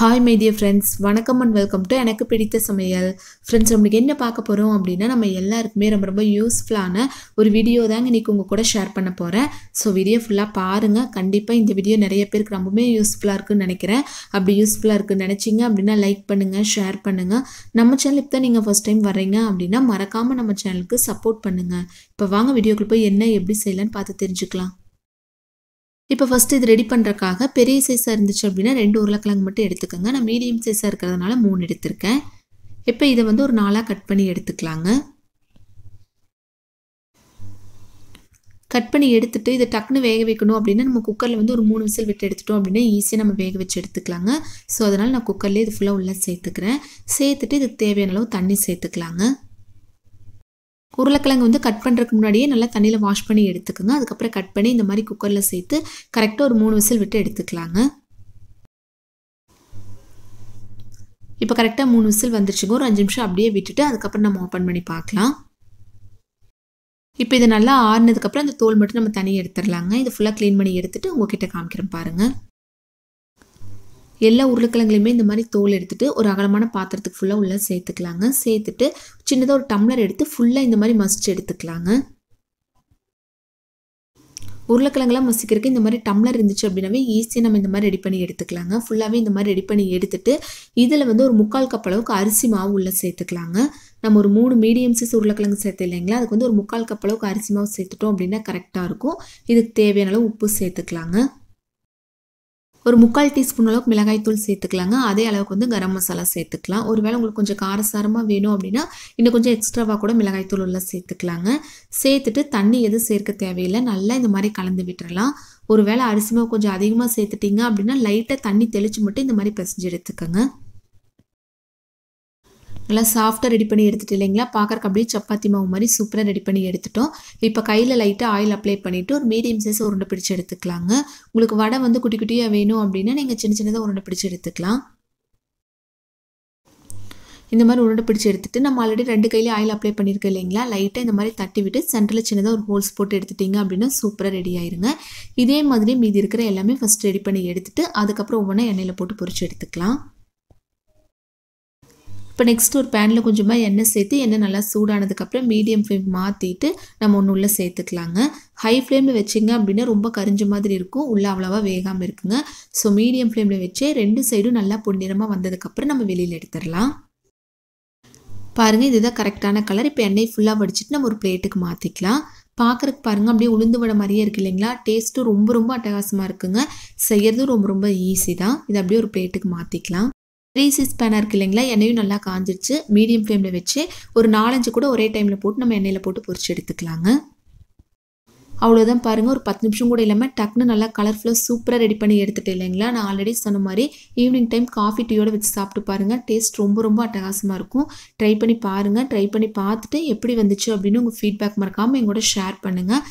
hi my dear friends வணக்கம் and welcome to எனக்கு பிடித்த சமையல் ஃப்ரெண்ட்ஸ் நம்மளுக்கு என்ன பார்க்க போகிறோம் அப்படின்னா நம்ம எல்லாருக்குமே ரொம்ப ரொம்ப யூஸ்ஃபுல்லான ஒரு வீடியோ தாங்க இன்றைக்கி உங்கள் கூட ஷேர் பண்ண போகிறேன் ஸோ வீடியோ ஃபுல்லாக பாருங்கள் கண்டிப்பாக இந்த வீடியோ நிறைய பேருக்கு ரொம்பவே யூஸ்ஃபுல்லாக இருக்குன்னு நினைக்கிறேன் அப்படி யூஸ்ஃபுல்லாக இருக்குன்னு நினச்சிங்க அப்படின்னா லைக் பண்ணுங்கள் ஷேர் பண்ணுங்கள் நம்ம சேனலுக்கு தான் நீங்கள் ஃபஸ்ட் டைம் வரீங்க அப்படின்னா மறக்காமல் நம்ம சேனலுக்கு சப்போர்ட் பண்ணுங்கள் இப்போ வாங்க வீடியோக்குள்ள போய் என்ன எப்படி செய்யலான்னு பார்த்து தெரிஞ்சுக்கலாம் இப்போ ஃபஸ்ட்டு இது ரெடி பண்ணுறக்காக பெரிய சைஸாக இருந்துச்சு அப்படின்னா ரெண்டு உருளைக்கிழங்கு மட்டும் எடுத்துக்கோங்க நான் மீடியம் சைஸாக இருக்கிறதுனால மூணு எடுத்திருக்கேன் இப்போ இதை வந்து ஒரு நாளாக கட் பண்ணி எடுத்துக்கலாங்க கட் பண்ணி எடுத்துட்டு இதை டக்குன்னு வேக வைக்கணும் அப்படின்னா நம்ம குக்கரில் வந்து ஒரு மூணு விசில் விட்டு எடுத்துட்டோம் அப்படின்னா ஈஸியாக நம்ம வேக வச்சு எடுத்துக்கலாங்க ஸோ அதனால் நான் குக்கர்லேயே இது ஃபுல்லாக உள்ளே சேர்த்துக்கிறேன் சேர்த்துட்டு இதுக்கு தேவையான அளவு தண்ணி சேர்த்துக்கலாங்க உருளைக்கிழங்கு வந்து கட் பண்ணுறதுக்கு முன்னாடியே நல்லா தண்ணியில் வாஷ் பண்ணி எடுத்துக்கோங்க அதுக்கப்புறம் கட் பண்ணி இந்த மாதிரி குக்கரில் சேர்த்து கரெக்டாக ஒரு மூணு விசில் விட்டு எடுத்துக்கலாங்க இப்போ கரெக்டாக மூணு விசில் வந்துருச்சுங்க ஒரு அஞ்சு நிமிஷம் அப்படியே விட்டுட்டு அதுக்கப்புறம் நம்ம ஓப்பன் பண்ணி பார்க்கலாம் இப்போ இது நல்லா ஆறுனதுக்கப்புறம் அந்த தோல் மட்டும் நம்ம தனியாக எடுத்துடலாங்க இது ஃபுல்லாக க்ளீன் பண்ணி எடுத்துகிட்டு உங்ககிட்ட காமிக்கிறோம் பாருங்கள் எல்லா உருளைக்கிழங்குலையுமே இந்த மாதிரி தோல் எடுத்துகிட்டு ஒரு அகலமான பாத்திரத்துக்கு ஃபுல்லாக உள்ளே சேர்த்துக்கலாங்க சேர்த்துட்டு சின்னதாக ஒரு டம்ளர் எடுத்து ஃபுல்லாக இந்த மாதிரி மசிச்சு எடுத்துக்கலாங்க உருளைக்கிழங்குலாம் மசிக்கிறதுக்கு இந்த மாதிரி டம்ளர் இருந்துச்சு அப்படின்னாவே ஈஸியாக நம்ம இந்த மாதிரி ரெடி பண்ணி எடுத்துக்கலாங்க ஃபுல்லாகவே இந்த மாதிரி ரெடி பண்ணி எடுத்துட்டு இதில் வந்து ஒரு முக்கால் கப் அளவுக்கு அரிசி மாவு உள்ளே சேர்த்துக்கலாங்க நம்ம ஒரு மூணு மீடியம் சைஸ் உருளைக்கிழங்கு சேர்த்து இல்லைங்களா அதுக்கு வந்து ஒரு முக்கால் கப் அளவுக்கு அரிசி மாவு சேர்த்துட்டோம் அப்படின்னா கரெக்டாக இருக்கும் இதுக்கு தேவையான அளவு உப்பு சேர்த்துக்கலாங்க ஒரு முக்கால் டீஸ்பூன் அளவுக்கு மிளகாய்த்தூள் சேர்த்துக்கலாங்க அதே அளவுக்கு வந்து கரம் மசாலா சேர்த்துக்கலாம் ஒருவேளை உங்களுக்கு கொஞ்சம் காரசாரமாக வேணும் அப்படின்னா இன்னும் கொஞ்சம் எக்ஸ்ட்ராவாக கூட மிளகாய்த்தூள் உள்ள சேர்த்துக்கலாங்க சேர்த்துட்டு தண்ணி எதுவும் சேர்க்க தேவையில்லை நல்லா இந்த மாதிரி கலந்து விட்டுறலாம் ஒருவேளை அரிசிமாவு கொஞ்சம் அதிகமாக சேர்த்துட்டிங்க அப்படின்னா லைட்டாக தண்ணி தெளித்து மட்டும் இந்த மாதிரி பிசைஞ்சு எடுத்துக்கோங்க நல்லா சாஃப்டாக ரெடி பண்ணி எடுத்துட்டு இல்லைங்களா பார்க்குறக்கு அப்படியே சப்பாத்தி மாவு மாதிரி சூப்பராக ரெடி பண்ணி எடுத்துட்டோம் இப்போ கையில் லைட்டாக ஆயில் அப்ளை பண்ணிவிட்டு ஒரு மீடியம் சைஸ் உருண்டை பிடிச்சி எடுத்துக்கலாங்க உங்களுக்கு வடை வந்து குட்டி குட்டியாக வேணும் அப்படின்னா நீங்கள் சின்ன சின்னதாக உருண்டை பிடிச்சி எடுத்துக்கலாம் இந்த மாதிரி உருண்டை பிடிச்சி எடுத்துகிட்டு நம்ம ஆல்ரெடி ரெண்டு கையிலே ஆயில் அப்ளை பண்ணியிருக்கோம் இல்லைங்களா லைட்டாக இந்த மாதிரி தட்டி விட்டு சென்டரில் சின்னதாக ஒரு ஹோல்ஸ் போட்டு எடுத்துட்டிங்க அப்படின்னா சூப்பராக ரெடி ஆயிருங்க இதே மாதிரி மீதி இருக்கிற எல்லாமே ஃபஸ்ட் ரெடி பண்ணி எடுத்துகிட்டு அதுக்கப்புறம் ஒவ்வொன்றா எண்ணெயில் போட்டு பொறிச்சு எடுத்துக்கலாம் இப்போ நெக்ஸ்ட் ஒரு பேனில் கொஞ்சமாக எண்ணெய் சேர்த்து எண்ணெய் நல்லா சூடானதுக்கப்புறம் மீடியம் ஃப்ளேம் மாற்றிட்டு நம்ம ஒன்று உள்ளே சேர்த்துக்கலாங்க ஹை ஃப்ளேமில் வச்சிங்க அப்படின்னா ரொம்ப கரிஞ்ச மாதிரி இருக்கும் உள்ளே அவ்வளோவா வேகாமல் இருக்குங்க ஸோ மீடியம் ஃப்ளேமில் வச்சு ரெண்டு சைடும் நல்லா பொன்னிறமாக வந்ததுக்கப்புறம் நம்ம வெளியில் எடுத்துடலாம் பாருங்கள் இதுதான் கரெக்டான கலர் இப்போ எண்ணெய் ஃபுல்லாக வடிச்சிட்டு நம்ம ஒரு பிளேட்டுக்கு மாற்றிக்கலாம் பார்க்குறக்கு பாருங்கள் அப்படியே உளுந்து வட மாதிரியே இருக்குது இல்லைங்களா டேஸ்ட்டும் ரொம்ப ரொம்ப அட்டகாசமாக இருக்குங்க செய்கிறதும் ரொம்ப ரொம்ப ஈஸி தான் இதை அப்படியே ஒரு பிளேட்டுக்கு மாற்றிக்கலாம் த்ரீ சிஸ் பேனாக இருக்குது இல்லைங்களா எண்ணெயும் நல்லா காஞ்சிருச்சு மீடியம் ஃப்ளேமில் வச்சு ஒரு நாலஞ்சு கூட ஒரே டைமில் போட்டு நம்ம எண்ணெயில் போட்டு பொறிச்சு எடுத்துக்கலாங்க அவ்வளோதான் பாருங்கள் ஒரு பத்து நிமிஷம் கூட இல்லாமல் டக்குன்னு நல்லா கலர்ஃபுல்லாக சூப்பராக ரெடி பண்ணி எடுத்துகிட்டு இல்லைங்களா நான் ஆல்ரெடி சொன்ன மாதிரி ஈவினிங் டைம் காஃபி டீயோடு வச்சு சாப்பிட்டு பாருங்கள் டேஸ்ட் ரொம்ப ரொம்ப அட்டகாசமாக இருக்கும் ட்ரை பண்ணி பாருங்கள் ட்ரை பண்ணி பார்த்துட்டு எப்படி வந்துச்சு அப்படின்னு உங்கள் ஃபீட்பேக் மறக்காமல் எங்கூட ஷேர் பண்ணுங்கள்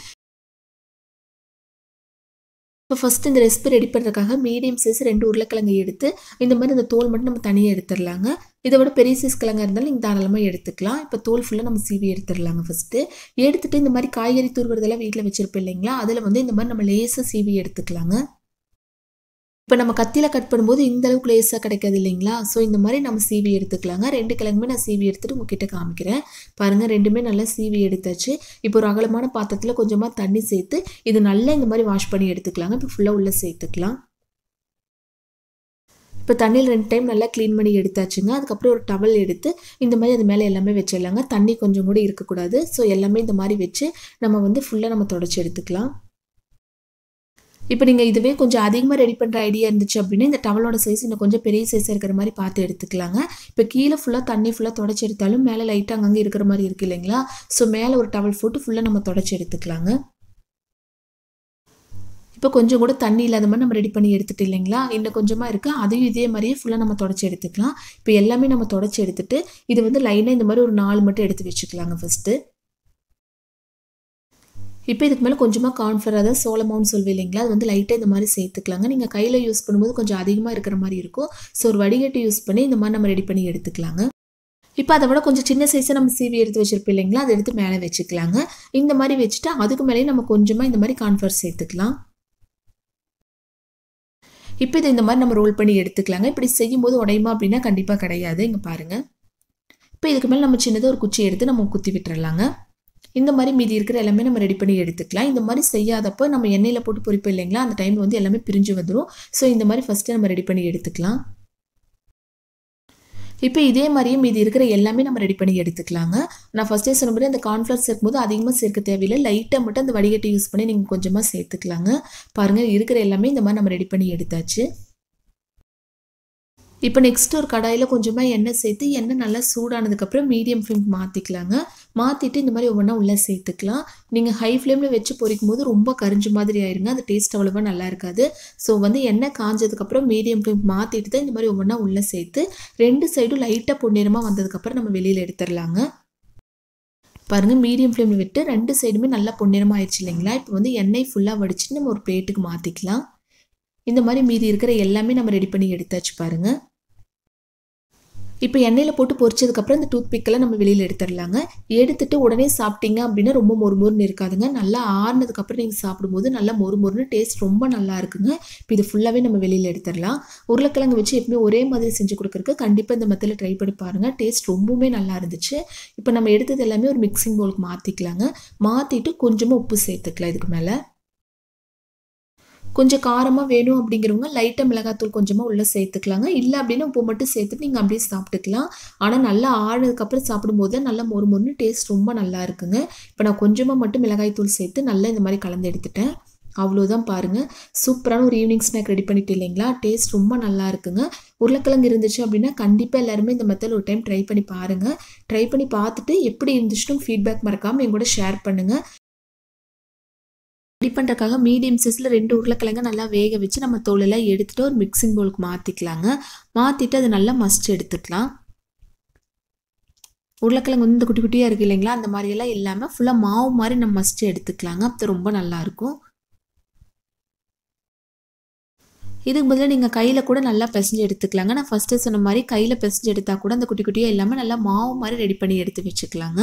இப்போ ஃபஸ்ட் இந்த ரெசிபி ரெடி பண்ணுறதுக்காக மீடியம் சைஸ் ரெண்டு உருளைக்கிழங்கு எடுத்து இந்த மாதிரி அந்த தோல் மட்டும் நம்ம தனியாக எடுத்துடலாங்க இதை விட பெரிய சைஸ் கிழங்காக இருந்தாலும் நீங்கள் தாராளமாக எடுத்துக்கலாம் இப்போ தோல் ஃபுல்லாக நம்ம சீவி எடுத்துடலாங்க ஃபஸ்ட்டு எடுத்துகிட்டு இந்த மாதிரி காய்கறி தூர்வுறதெல்லாம் வீட்டில் வச்சுருப்போம் இல்லைங்களா அதில் வந்து இந்த மாதிரி நம்ம லேசாக சீவி எடுத்துக்கலாங்க இப்போ நம்ம கத்தியில் கட் பண்ணும்போது இந்த அளவுக்கு லேஸாக கிடைக்காது இல்லைங்களா ஸோ இந்த மாதிரி நம்ம சிவி எடுத்துக்கலாங்க ரெண்டு கிழங்குமே நான் சிவி எடுத்துகிட்டு உங்ககிட்ட காமிக்கிறேன் பாருங்கள் ரெண்டுமே நல்லா சிவி எடுத்தாச்சு இப்போ ஒரு அகலமான பாத்திரத்தில் கொஞ்சமாக தண்ணி சேர்த்து இது நல்லா இந்த மாதிரி வாஷ் பண்ணி எடுத்துக்கலாங்க இப்போ ஃபுல்லாக உள்ளே சேர்த்துக்கலாம் இப்போ தண்ணியில் ரெண்டு டைம் நல்லா க்ளீன் பண்ணி எடுத்தாச்சுங்க அதுக்கப்புறம் ஒரு டவல் எடுத்து இந்த மாதிரி அது மேலே எல்லாமே வச்சிடலாங்க தண்ணி கொஞ்சம் கூட இருக்கக்கூடாது ஸோ எல்லாமே இந்த மாதிரி வச்சு நம்ம வந்து ஃபுல்லாக நம்ம தொடச்சி எடுத்துக்கலாம் இப்போ நீங்கள் இதுவே கொஞ்சம் அதிகமாக ரெடி பண்ணுற ஐடியா இருந்துச்சு அப்படின்னா இந்த டவலோட சைஸ் இன்னும் கொஞ்சம் பெரிய சைஸாக இருக்கிற மாதிரி பார்த்து எடுத்துக்கலாங்க இப்போ கீழே ஃபுல்லாக தண்ணி ஃபுல்லாக தொடச்சி எடுத்தாலும் மேலே லைட்டாக அங்கங்கே இருக்கிற மாதிரி இருக்குது இல்லைங்களா ஸோ மேலே ஒரு டவல் போட்டு ஃபுல்லாக நம்ம தொடச்சி எடுத்துக்கலாங்க இப்போ கொஞ்சம் கூட தண்ணி இல்லாத மாதிரி நம்ம ரெடி பண்ணி எடுத்துட்டு இல்லைங்களா இன்னும் கொஞ்சமாக இருக்குது அதையும் இதே மாதிரியே ஃபுல்லாக நம்ம தொடச்சி எடுத்துக்கலாம் இப்போ எல்லாமே நம்ம தொடச்சி எடுத்துகிட்டு இது வந்து லைனாக இந்த மாதிரி ஒரு நாலு மட்டும் எடுத்து வச்சுக்கலாங்க ஃபஸ்ட்டு இப்போ இதுக்கு மேலே கொஞ்சமாக கான்ஃபர் அதாவது சோளமாவும் சொல்வி இல்லைங்களா அது வந்து லைட்டாக இந்த மாதிரி சேர்த்துக்கலாங்க நீங்கள் கையில் யூஸ் பண்ணும்போது கொஞ்சம் அதிகமாக இருக்கிற மாதிரி இருக்கும் ஸோ ஒரு வடிகட்டி யூஸ் பண்ணி இந்த மாதிரி நம்ம ரெடி பண்ணி எடுத்துக்கலாங்க இப்போ அதை விட கொஞ்சம் சின்ன சைஸை நம்ம சீவி எடுத்து வச்சிருப்போம் இல்லைங்களா அதை எடுத்து மேலே வச்சுக்கலாங்க இந்த மாதிரி வச்சுட்டு அதுக்கு மேலேயும் நம்ம கொஞ்சமாக இந்த மாதிரி கான்ஃபர் சேர்த்துக்கலாம் இப்போ இதை இந்த மாதிரி நம்ம ரோல் பண்ணி எடுத்துக்கலாங்க இப்படி செய்யும்போது உடையுமா அப்படின்னா கண்டிப்பாக கிடையாது இங்கே பாருங்கள் இப்போ இதுக்கு மேலே நம்ம சின்னதாக ஒரு குச்சி எடுத்து நம்ம குத்தி விட்டுறலாங்க இந்த மாதிரி மீதி இருக்கிற எல்லாமே நம்ம ரெடி பண்ணி எடுத்துக்கலாம் இந்த மாதிரி செய்யாதப்போ நம்ம எண்ணெயில் போட்டு பொறிப்போம் இல்லைங்களா அந்த டைமில் வந்து எல்லாமே பிரிஞ்சு வந்துடும் ஸோ இந்த மாதிரி ஃபஸ்ட்டு நம்ம ரெடி பண்ணி எடுத்துக்கலாம் இப்போ இதே மாதிரியும் மீதி இருக்கிற எல்லாமே நம்ம ரெடி பண்ணி எடுத்துக்கலாங்க நான் ஃபஸ்ட்டே சொன்ன மாதிரி அந்த கார்ன்ஃப்ளவர் சேர்க்கும்போது அதிகமாக சேர்க்க தேவையில்லை லைட்டாக மட்டும் அந்த வடிகட்டி யூஸ் பண்ணி நீங்கள் கொஞ்சமாக சேர்த்துக்கலாங்க பாருங்கள் இருக்கிற எல்லாமே இந்த மாதிரி நம்ம ரெடி பண்ணி எடுத்தாச்சு இப்போ நெக்ஸ்ட் ஒரு கடாயில் கொஞ்சமாக எண்ணெய் சேர்த்து எண்ணெய் நல்லா சூடானதுக்கப்புறம் மீடியம் ஃப்ளேம் மாற்றிக்கலாங்க மாற்றிட்டு இந்த மாதிரி ஒவ்வொன்றா உள்ளே சேர்த்துக்கலாம் நீங்கள் ஹை ஃப்ளேமில் வச்சு பொரிக்கும் போது ரொம்ப கரிஞ்ச மாதிரி ஆயிருங்க அந்த டேஸ்ட் அவ்வளோவா நல்லா இருக்காது ஸோ வந்து எண்ணெய் காஞ்சதுக்கப்புறம் மீடியம் ஃப்ளேம் மாற்றிட்டு தான் இந்த மாதிரி ஒவ்வொன்றா உள்ளே சேர்த்து ரெண்டு சைடும் லைட்டாக பொன்னிறமாக வந்ததுக்கப்புறம் நம்ம வெளியில் எடுத்துடலாங்க பாருங்கள் மீடியம் ஃப்ளேமில் விட்டு ரெண்டு சைடுமே நல்லா பொன்னிறமாக ஆயிடுச்சு இல்லைங்களா இப்போ வந்து எண்ணெய் ஃபுல்லாக வடிச்சுட்டு நம்ம ஒரு பிளேட்டுக்கு மாற்றிக்கலாம் இந்த மாதிரி மீதி இருக்கிற எல்லாமே நம்ம ரெடி பண்ணி எடுத்தாச்சு பாருங்கள் இப்போ எண்ணெயில் போட்டு பொரிச்சதுக்கப்புறம் இந்த டூத் பிக்கெல்லாம் நம்ம வெளியில் எடுத்துடலாங்க எடுத்துட்டு உடனே சாப்பிட்டீங்க அப்படின்னா ரொம்ப மொறுமொருன்னு இருக்காதுங்க நல்லா ஆறுனதுக்கப்புறம் நீங்கள் சாப்பிடும்போது நல்லா மொறுமொருன்னு டேஸ்ட் ரொம்ப நல்லா இருக்குங்க இப்போ இது ஃபுல்லாகவே நம்ம வெளியில் எடுத்துடலாம் உருளைக்கிழங்கு வச்சு எப்பவுமே ஒரே மாதிரி செஞ்சு கொடுக்குறக்கு கண்டிப்பாக இந்த மத்தியில் ட்ரை பண்ணி பாருங்கள் டேஸ்ட் ரொம்பவுமே நல்லா இருந்துச்சு இப்போ நம்ம எடுத்தது எல்லாமே ஒரு மிக்சிங் பவுலுக்கு மாற்றிக்கலாங்க மாற்றிட்டு கொஞ்சமாக உப்பு சேர்த்துக்கலாம் இதுக்கு மேலே கொஞ்சம் காரமாக வேணும் அப்படிங்கிறவங்க லைட்டாக மிளகாத்தூள் கொஞ்சமாக உள்ளே சேர்த்துக்கலாங்க இல்லை அப்படின்னா உப்பு மட்டும் சேர்த்துட்டு நீங்கள் அப்படியே சாப்பிட்டுக்கலாம் ஆனால் நல்லா ஆழதுக்கப்புறம் சாப்பிடும்போது தான் நல்லா மொறு மொறுனு டேஸ்ட் ரொம்ப நல்லா இருக்குங்க இப்போ நான் கொஞ்சமாக மட்டும் மிளகாய் தூள் சேர்த்து நல்லா இந்த மாதிரி கலந்து எடுத்துட்டேன் அவ்வளோதான் பாருங்கள் சூப்பரான ஒரு ஈவினிங் ஸ்நாக் ரெடி பண்ணிட்டு இல்லைங்களா டேஸ்ட் ரொம்ப நல்லா இருக்குங்க உருளைக்கிழங்கு இருந்துச்சு அப்படின்னா கண்டிப்பாக எல்லாருமே இந்த மெத்தட் ஒரு டைம் ட்ரை பண்ணி பாருங்கள் ட்ரை பண்ணி பார்த்துட்டு எப்படி இருந்துச்சுன்னு ஃபீட்பேக் மறக்காமல் என் கூட ஷேர் பண்ணுங்கள் ரெடி பண்ணுறக்காக மீடியம் சைஸில் ரெண்டு உருளைக்கிழங்கு நல்லா வேக வச்சு நம்ம தோலெல்லாம் எடுத்துகிட்டு ஒரு மிக்சிங் பவுலுக்கு மாற்றிக்கலாங்க மாற்றிட்டு அது நல்லா மஸ்ட் எடுத்துக்கலாம் உருளைக்கிழங்கு வந்து குட்டி குட்டியாக இருக்குது இல்லைங்களா அந்த மாதிரியெல்லாம் இல்லாமல் ஃபுல்லாக மாவு மாதிரி நம்ம மஸ்ட் எடுத்துக்கலாங்க அது ரொம்ப நல்லாயிருக்கும் இதுக்கு பதிலாக நீங்கள் கையில் கூட நல்லா பிசைஞ்சு எடுத்துக்கலாங்க நான் ஃபஸ்ட்டு சொன்ன மாதிரி கையில் பெசஞ்சு எடுத்தால் கூட அந்த குட்டி குட்டியாக இல்லாமல் நல்லா மாவு மாதிரி ரெடி பண்ணி எடுத்து வச்சுக்கலாங்க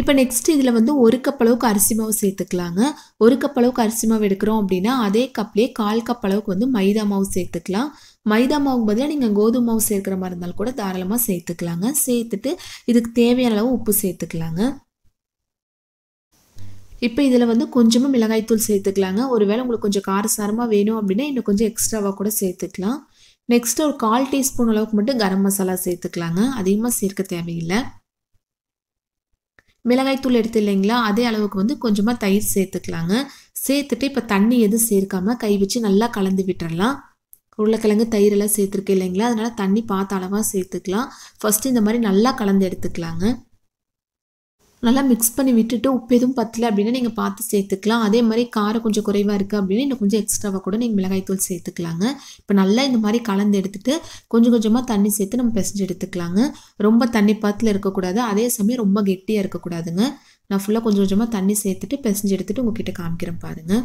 இப்போ நெக்ஸ்ட் இதில் வந்து ஒரு கப் அளவுக்கு அரிசி மாவு சேர்த்துக்கலாங்க ஒரு கப் அளவுக்கு அரிசி மாவு எடுக்கிறோம் அப்படின்னா அதே கப்லேயே கால் கப் அளவுக்கு வந்து மைதா மாவு சேர்த்துக்கலாம் மைதா மாவு பதிலாக நீங்கள் கோதுமை மாவு சேர்க்குற மாதிரி இருந்தாலும் கூட தாராளமாக சேர்த்துக்கலாங்க சேர்த்துட்டு இதுக்கு தேவையான அளவு உப்பு சேர்த்துக்கலாங்க இப்போ இதில் வந்து கொஞ்சமாக மிளகாய்த்தூள் சேர்த்துக்கலாங்க ஒருவேளை உங்களுக்கு கொஞ்சம் காரசாரமாக வேணும் அப்படின்னா இன்னும் கொஞ்சம் எக்ஸ்ட்ராவாக கூட சேர்த்துக்கலாம் நெக்ஸ்ட்டு ஒரு கால் டீஸ்பூன் அளவுக்கு மட்டும் கரம் மசாலா சேர்த்துக்கலாங்க அதிகமாக சேர்க்க தேவையில்லை மிளகாய்த்தூள் எடுத்து இல்லைங்களா அதே அளவுக்கு வந்து கொஞ்சமாக தயிர் சேர்த்துக்கலாங்க சேர்த்துட்டு இப்போ தண்ணி எதுவும் சேர்க்காமல் கை வச்சு நல்லா கலந்து விட்டுறலாம் உருளைக்கிழங்கு தயிரெல்லாம் சேர்த்துருக்கு இல்லைங்களா அதனால் தண்ணி பார்த்த அளவாக சேர்த்துக்கலாம் ஃபஸ்ட்டு இந்த மாதிரி நல்லா கலந்து எடுத்துக்கலாங்க நல்லா மிக்ஸ் பண்ணி விட்டுட்டு உப்பு எதுவும் பத்தலை அப்படின்னா நீங்கள் பார்த்து சேர்த்துக்கலாம் அதே மாதிரி காரம் கொஞ்சம் குறைவாக இருக்குது அப்படின்னு இன்னும் கொஞ்சம் எக்ஸ்ட்ராவாக கூட நீங்கள் மிளகாய்த்தூள் சேர்த்துக்கலாங்க இப்போ நல்லா இந்த மாதிரி கலந்து எடுத்துகிட்டு கொஞ்சம் கொஞ்சமாக தண்ணி சேர்த்து நம்ம பிசைஞ்சு எடுத்துக்கலாங்க ரொம்ப தண்ணி பாத்தில் இருக்கக்கூடாது அதே சமயம் ரொம்ப கெட்டியாக இருக்கக்கூடாதுங்க நான் ஃபுல்லாக கொஞ்சம் கொஞ்சமாக தண்ணி சேர்த்துட்டு பிசைஞ்சு எடுத்துகிட்டு உங்ககிட்ட காமிக்கிறேன் பாருங்கள்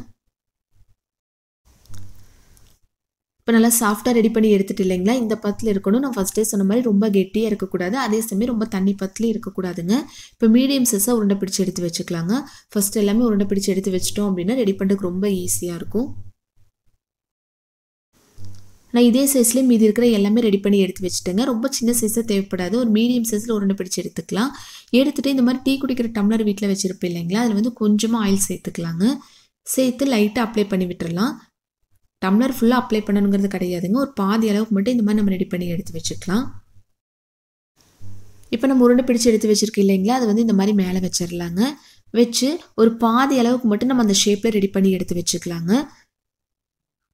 இப்போ நல்லா சாஃப்டாக ரெடி பண்ணி எடுத்துட்டு இல்லைங்களா இந்த பத்தில் இருக்கணும் நான் ஃபஸ்ட்டே சொன்ன மாதிரி ரொம்ப கெட்டியாக இருக்கக்கூடாது அதே சமயம் ரொம்ப தண்ணி பத்துலேயும் இருக்கக்கூடாதுங்க இப்போ மீடியம் சைஸாக உருண்டை பிடிச்சி எடுத்து வச்சுக்கலாங்க ஃபஸ்ட் எல்லாமே உருண்டை பிடிச்சி எடுத்து வச்சிட்டோம் அப்படின்னா ரெடி பண்ணுறதுக்கு ரொம்ப ஈஸியாக இருக்கும் நான் இதே சைஸ்லேயும் மீதி இருக்கிற எல்லாமே ரெடி பண்ணி எடுத்து வச்சுட்டேங்க ரொம்ப சின்ன சைஸாக தேவைப்படாது ஒரு மீடியம் சைஸில் உருண்டை பிடிச்சி எடுத்துக்கலாம் எடுத்துகிட்டு இந்த மாதிரி டீ குடிக்கிற டம்ளர் வீட்டில் வச்சுருப்பேன் இல்லைங்களா அதில் வந்து கொஞ்சமாக ஆயில் சேர்த்துக்கலாங்க சேர்த்து லைட்டாக அப்ளை பண்ணி விட்டுறலாம் டம்ளர் ஃபுல்லாக அப்ளை பண்ணணுங்கிறது கிடையாதுங்க ஒரு பாதி அளவுக்கு மட்டும் இந்த மாதிரி நம்ம ரெடி பண்ணி எடுத்து வச்சுக்கலாம் இப்போ நம்ம உருண்டை பிடிச்சி எடுத்து வச்சுருக்கோம் இல்லைங்களா அது வந்து இந்த மாதிரி மேலே வச்சிடலாங்க வச்சு ஒரு பாதி அளவுக்கு மட்டும் நம்ம அந்த ஷேப்பில் ரெடி பண்ணி எடுத்து வச்சுக்கலாங்க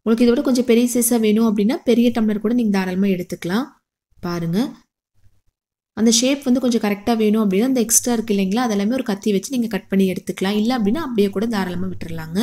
உங்களுக்கு இதோட கொஞ்சம் பெரிய சைஸாக வேணும் அப்படின்னா பெரிய டம்ளர் கூட நீங்கள் தாராளமாக எடுத்துக்கலாம் பாருங்கள் அந்த ஷேப் வந்து கொஞ்சம் கரெக்டாக வேணும் அப்படின்னா அந்த எக்ஸ்ட்ரா இருக்குது இல்லைங்களா அதெல்லாமே ஒரு கத்தி வச்சு நீங்கள் கட் பண்ணி எடுத்துக்கலாம் இல்லை அப்படின்னா அப்படியே கூட தாராளமாக விட்டுறலாங்க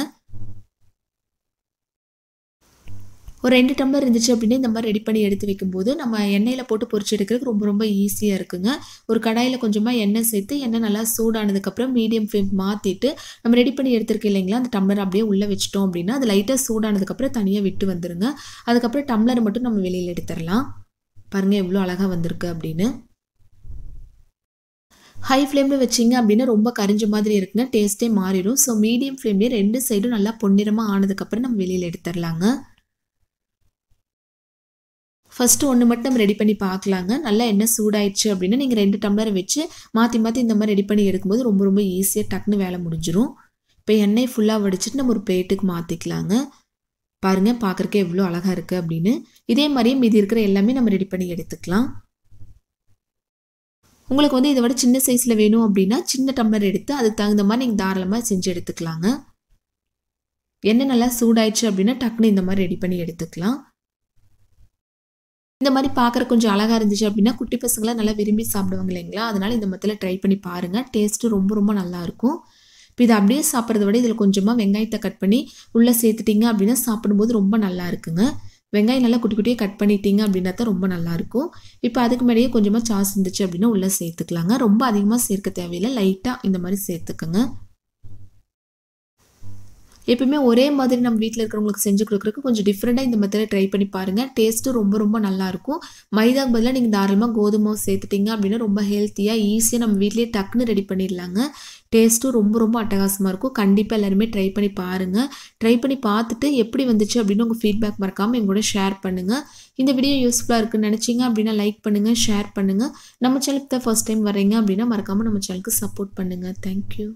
ஒரு ரெண்டு டம்ளர் இருந்துச்சு அப்படின்னா இந்த மாதிரி ரெடி பண்ணி எடுத்து வைக்கும்போது நம்ம எண்ணெயில் போட்டு பொறிச்சு எடுக்கிறதுக்கு ரொம்ப ரொம்ப ஈஸியாக இருக்குங்க ஒரு கடாயில் கொஞ்சமாக எண்ணெய் சேர்த்து எண்ணெய் நல்லா சூடானதுக்கப்புறம் மீடியம் ஃப்ளேம் மாற்றிட்டு நம்ம ரெடி பண்ணி எடுத்துருக்க இல்லைங்களா அந்த டம்ளர் அப்படியே உள்ளே வச்சிட்டோம் அப்படின்னா அது லைட்டாக சூடானதுக்கப்புறம் தனியாக விட்டு வந்துடுங்க அதுக்கப்புறம் டம்ளர் மட்டும் நம்ம வெளியில் எடுத்துடலாம் பாருங்கள் எவ்வளோ அழகாக வந்திருக்கு அப்படின்னு ஹை ஃப்ளேமில் வச்சிங்க அப்படின்னா ரொம்ப கரிஞ்ச மாதிரி இருக்குங்க டேஸ்ட்டே மாறிடும் ஸோ மீடியம் ஃப்ளேம்லேயே ரெண்டு சைடும் நல்லா பொன்னிறமாக ஆனதுக்கப்புறம் நம்ம வெளியில் எடுத்துடலாங்க ஃபஸ்ட்டு ஒன்று மட்டும் ரெடி பண்ணி பார்க்கலாங்க நல்லா என்ன சூடாயிடுச்சு அப்படின்னா நீங்கள் ரெண்டு டம்ளர் வச்சு மாற்றி மாற்றி இந்த மாதிரி ரெடி பண்ணி எடுக்கும்போது ரொம்ப ரொம்ப ஈஸியாக டக்குன்னு வேலை முடிஞ்சிடும் இப்போ எண்ணெய் ஃபுல்லாக வடிச்சிட்டு நம்ம ஒரு பிளேட்டுக்கு மாற்றிக்கலாங்க பாருங்கள் பார்க்குறக்கே எவ்வளோ அழகாக இருக்குது அப்படின்னு இதே மாதிரியே மீதி இருக்கிற எல்லாமே நம்ம ரெடி பண்ணி எடுத்துக்கலாம் உங்களுக்கு வந்து இதை விட சின்ன சைஸில் வேணும் அப்படின்னா சின்ன டம்ளர் எடுத்து அதுக்கு தகுந்த மாதிரி நீங்கள் தாராளமாக செஞ்சு எடுத்துக்கலாங்க எண்ணெய் நல்லா சூடாயிடுச்சு அப்படின்னா டக்குன்னு இந்த மாதிரி ரெடி பண்ணி எடுத்துக்கலாம் இந்த மாதிரி பார்க்குற கொஞ்சம் அழகாக இருந்துச்சு அப்படின்னா குட்டி பசங்களாம் நல்லா விரும்பி சாப்பிடுவாங்க இல்லைங்களா அதனால் இந்த மத்தில் ட்ரை பண்ணி பாருங்கள் டேஸ்ட்டு ரொம்ப ரொம்ப நல்லாயிருக்கும் இப்போ இதை அப்படியே சாப்பிட்றத விட இதில் கொஞ்சமாக வெங்காயத்தை கட் பண்ணி உள்ளே சேர்த்துட்டிங்க அப்படின்னா சாப்பிடும்போது ரொம்ப நல்லா இருக்குங்க வெங்காயம் நல்லா குட்டி குட்டியாக கட் பண்ணிட்டீங்க அப்படின்னா தான் ரொம்ப நல்லாயிருக்கும் இப்போ அதுக்கு மேலேயே கொஞ்சமாக சாஸ் இருந்துச்சு அப்படின்னா உள்ளே சேர்த்துக்கலாங்க ரொம்ப அதிகமாக சேர்க்க தேவையில்லை லைட்டாக இந்த மாதிரி சேர்த்துக்கோங்க எப்பவுமே ஒரே மாதிரி நம்ம வீட்டில் இருக்கிறவங்களுக்கு செஞ்சு கொடுக்குறக்கு கொஞ்சம் டிஃப்ரெண்ட்டாக இந்த மெத்தடை ட்ரை பண்ணி பாருங்கள் டேஸ்ட்டு ரொம்ப ரொம்ப நல்லாயிருக்கும் மைதா பதிலாக நீங்கள் தாராளமாக கோதுமை சேர்த்துட்டிங்க அப்படின்னா ரொம்ப ஹெல்த்தியாக ஈஸியாக நம்ம வீட்லேயே டக்குன்னு ரெடி பண்ணிடலாங்க டேஸ்ட்டும் ரொம்ப ரொம்ப அட்டகாசமாக இருக்கும் கண்டிப்பாக எல்லாருமே ட்ரை பண்ணி பாருங்கள் ட்ரை பண்ணி பார்த்துட்டு எப்படி வந்துச்சு அப்படின்னு உங்கள் ஃபீட்பேக் மறக்காமல் எங்களோட ஷேர் பண்ணுங்கள் இந்த வீடியோ யூஸ்ஃபுல்லாக இருக்குன்னு நினச்சிங்க அப்படின்னா லைக் பண்ணுங்கள் ஷேர் பண்ணுங்கள் நம்ம சேனலுக்கு தான் ஃபஸ்ட் டைம் வரீங்க அப்படின்னா மறக்காமல் நம்ம சேனலுக்கு சப்போர்ட் பண்ணுங்கள் தேங்க்யூ